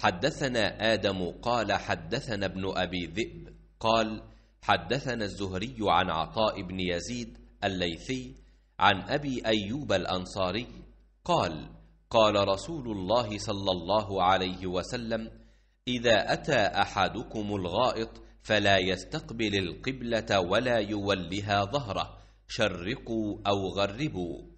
حدثنا آدم قال حدثنا ابن أبي ذئب قال حدثنا الزهري عن عطاء بن يزيد الليثي عن أبي أيوب الأنصاري قال قال رسول الله صلى الله عليه وسلم إذا أتى أحدكم الغائط فلا يستقبل القبلة ولا يولها ظهره شرقوا أو غربوا